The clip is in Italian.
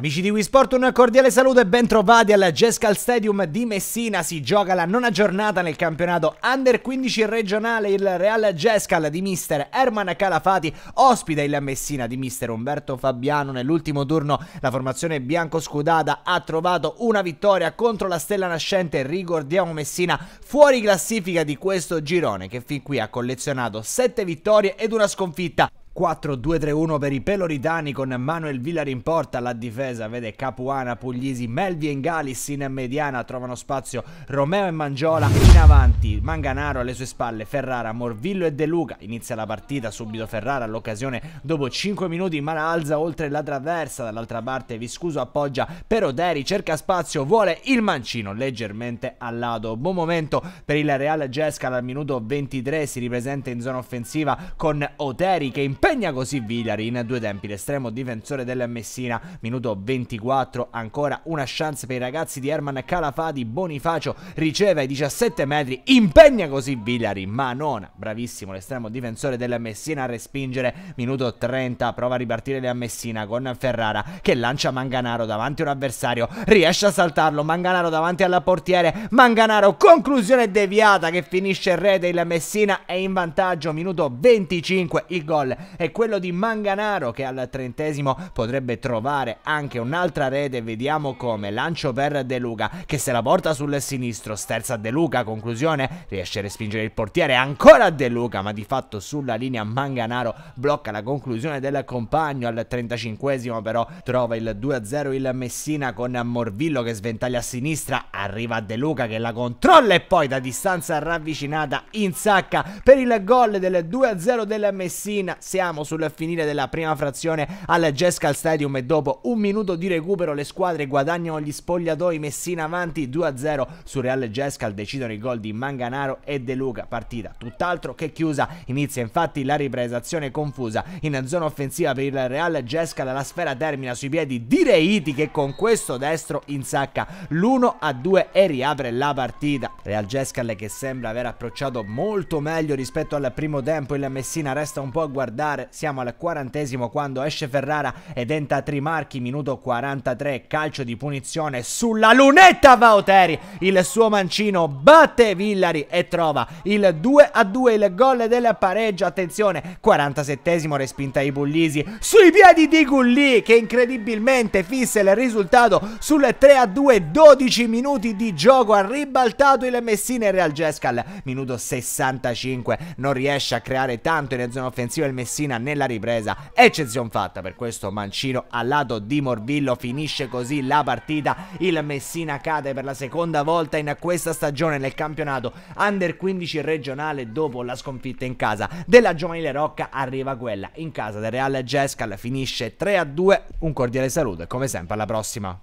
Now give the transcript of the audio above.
Amici di Wii Sport, un cordiale saluto e ben trovati al Gescal Stadium di Messina. Si gioca la nona giornata nel campionato Under 15 regionale. Il Real Gescal di mister Herman Calafati ospita il Messina di mister Umberto Fabiano. Nell'ultimo turno la formazione bianco-scudata ha trovato una vittoria contro la Stella Nascente. Ricordiamo Messina fuori classifica di questo girone che fin qui ha collezionato 7 vittorie ed una sconfitta. 4-2-3-1 per i peloritani con Manuel Villari in porta, la difesa vede Capuana, Puglisi, Melvi e Gallis in mediana, trovano spazio Romeo e Mangiola in avanti, Manganaro alle sue spalle, Ferrara, Morvillo e De Luca, inizia la partita subito Ferrara all'occasione dopo 5 minuti ma la alza oltre la traversa, dall'altra parte Viscuso appoggia per Oderi, cerca spazio, vuole il mancino leggermente al lato, buon momento per il Real Gescal al minuto 23, si ripresenta in zona offensiva con Oteri che in Impegna così Villari in due tempi l'estremo difensore del Messina. Minuto 24, ancora una chance per i ragazzi di Herman Calafati. Bonifacio riceve ai 17 metri, impegna così Villari, ma non bravissimo l'estremo difensore del Messina a respingere. Minuto 30, prova a ripartire la Messina con Ferrara che lancia Manganaro davanti a un avversario, riesce a saltarlo, Manganaro davanti alla portiere, Manganaro conclusione deviata che finisce in rete, il Messina è in vantaggio, minuto 25 il gol è quello di Manganaro che al trentesimo potrebbe trovare anche un'altra rete, vediamo come, lancio per De Luca che se la porta sul sinistro, sterza De Luca, conclusione, riesce a respingere il portiere, ancora De Luca ma di fatto sulla linea Manganaro blocca la conclusione del compagno, al 35esimo però trova il 2-0 il Messina con Morvillo che sventaglia a sinistra, arriva De Luca che la controlla e poi da distanza ravvicinata in sacca per il gol del 2-0 del Messina, si siamo sul finire della prima frazione al Jescal Stadium e dopo un minuto di recupero le squadre guadagnano gli spogliatoi messi in avanti 2-0 sul Real Jescal decidono i gol di Manganaro e De Luca partita tutt'altro che chiusa inizia infatti la ripresazione confusa in zona offensiva per il Real Jescal la sfera termina sui piedi di Reiti che con questo destro insacca l'1-2 e riapre la partita Real Jescal che sembra aver approcciato molto meglio rispetto al primo tempo il Messina resta un po' a guardare Star. Siamo al quarantesimo quando esce Ferrara ed entra Trimarchi, minuto 43, calcio di punizione sulla lunetta Vauteri, il suo mancino batte Villari e trova il 2 a 2 il gol del pareggio, attenzione, 47esimo respinta ai Bullisi sui piedi di Gulli che incredibilmente fissa il risultato sul 3 a 2, 12 minuti di gioco, ha ribaltato il Messina e Real Gescal, minuto 65, non riesce a creare tanto in zona offensiva il Messina Messina nella ripresa. Eccezione fatta per questo Mancino al lato di Morvillo. Finisce così la partita. Il Messina cade per la seconda volta in questa stagione nel campionato Under 15 regionale dopo la sconfitta in casa della Giovanile Rocca. Arriva quella in casa del Real Gescal. Finisce 3 a 2. Un cordiale saluto e come sempre alla prossima.